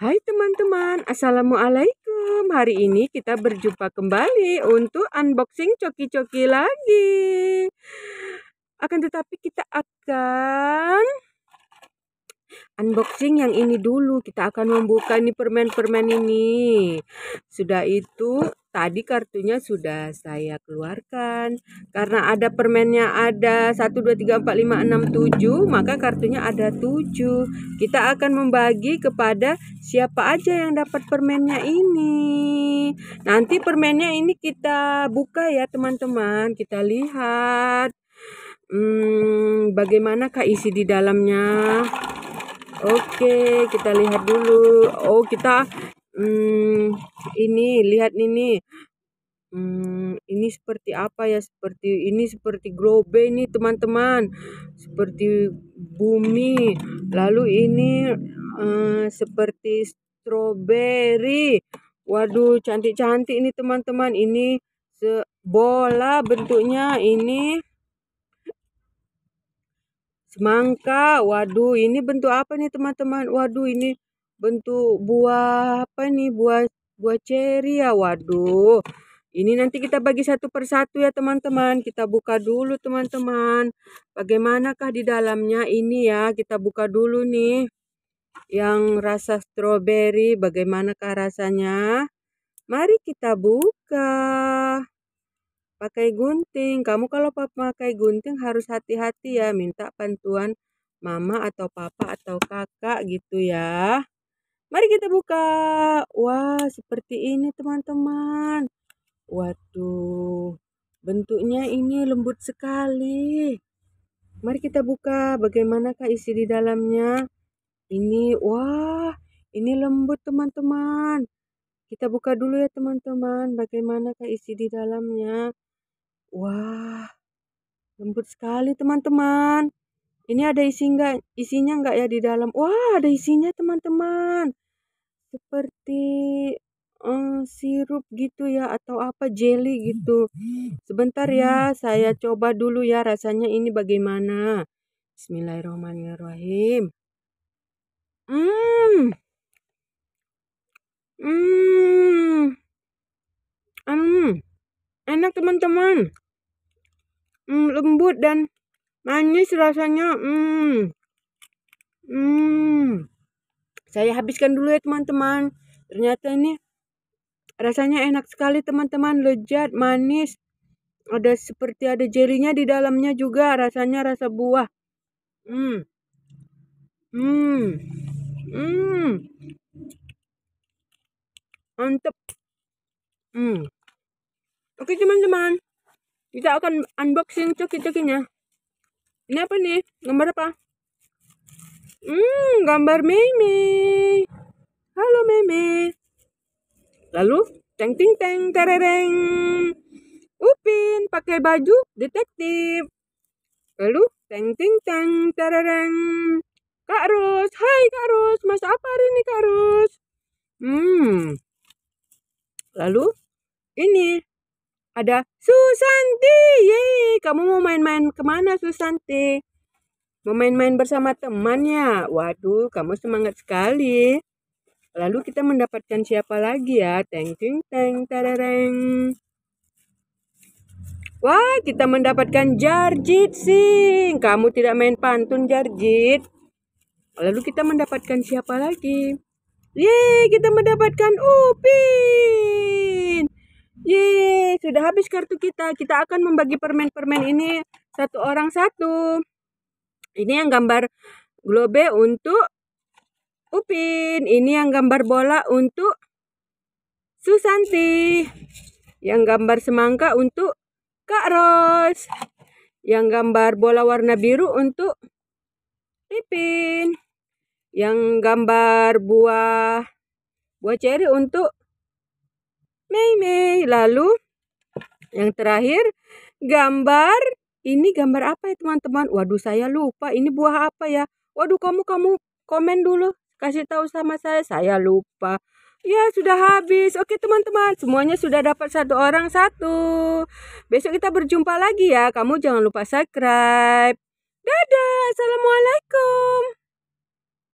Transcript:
Hai teman-teman, Assalamualaikum. Hari ini kita berjumpa kembali untuk unboxing coki-coki lagi. Akan tetapi kita akan unboxing yang ini dulu. Kita akan membuka ini permen-permen ini. Sudah itu tadi kartunya sudah saya keluarkan karena ada permennya ada 1 2 3 4 5 6 7 maka kartunya ada 7 kita akan membagi kepada siapa aja yang dapat permennya ini nanti permennya ini kita buka ya teman-teman kita lihat hmm, kak isi di dalamnya Oke, kita lihat dulu. Oh, kita Hmm, ini lihat ini. Hmm, ini seperti apa ya? Seperti ini seperti globe ini teman-teman. Seperti bumi. Lalu ini uh, seperti stroberi. Waduh, cantik-cantik ini teman-teman. Ini bola bentuknya ini semangka. Waduh, ini bentuk apa nih teman-teman? Waduh, ini bentuk buah apa nih buah buah ceri ya waduh ini nanti kita bagi satu persatu ya teman-teman kita buka dulu teman-teman bagaimanakah di dalamnya ini ya kita buka dulu nih yang rasa stroberi bagaimanakah rasanya mari kita buka pakai gunting kamu kalau pakai gunting harus hati-hati ya minta bantuan mama atau papa atau kakak gitu ya Mari kita buka. Wah, seperti ini teman-teman. Waduh, bentuknya ini lembut sekali. Mari kita buka bagaimanakah isi di dalamnya. Ini, wah, ini lembut teman-teman. Kita buka dulu ya teman-teman, bagaimanakah isi di dalamnya. Wah, lembut sekali teman-teman ini ada isi enggak isinya enggak ya di dalam wah ada isinya teman-teman seperti um, sirup gitu ya atau apa jelly gitu sebentar ya saya coba dulu ya rasanya ini bagaimana Bismillahirrahmanirrahim hmm hmm hmm enak teman-teman hmm, lembut dan manis rasanya hmm hmm saya habiskan dulu ya teman-teman ternyata ini rasanya enak sekali teman-teman lezat manis ada seperti ada jelinya di dalamnya juga rasanya rasa buah hmm hmm hmm mantep hmm oke teman-teman kita akan unboxing coki-cokinya ini apa nih? Gambar apa? Hmm, gambar Mimi. Halo Mimi. Lalu, teng ting teng terereng. Upin pakai baju detektif. Lalu, teng ting teng terereng. Kak Rus, hai Kak Rus, masa apa hari ini Kak Rus? Hmm. Lalu, ini ada Susanti, yeay, kamu mau main-main kemana Susanti? Mau main-main bersama temannya, waduh kamu semangat sekali. Lalu kita mendapatkan siapa lagi ya? Teng ting teng tarareng. Wah, kita mendapatkan Jarjit sih. Kamu tidak main pantun Jarjit. Lalu kita mendapatkan siapa lagi? Yeay, kita mendapatkan Upin. Yeay sudah habis kartu kita, kita akan membagi permen-permen ini satu orang satu. Ini yang gambar globe untuk Upin. Ini yang gambar bola untuk Susanti. Yang gambar semangka untuk Kak Ros. Yang gambar bola warna biru untuk Pipin. Yang gambar buah buah ceri untuk Mei Mei. Lalu yang terakhir, gambar. Ini gambar apa ya teman-teman? Waduh saya lupa ini buah apa ya? Waduh kamu kamu komen dulu. Kasih tahu sama saya, saya lupa. Ya sudah habis. Oke teman-teman, semuanya sudah dapat satu orang satu. Besok kita berjumpa lagi ya. Kamu jangan lupa subscribe. Dadah, assalamualaikum.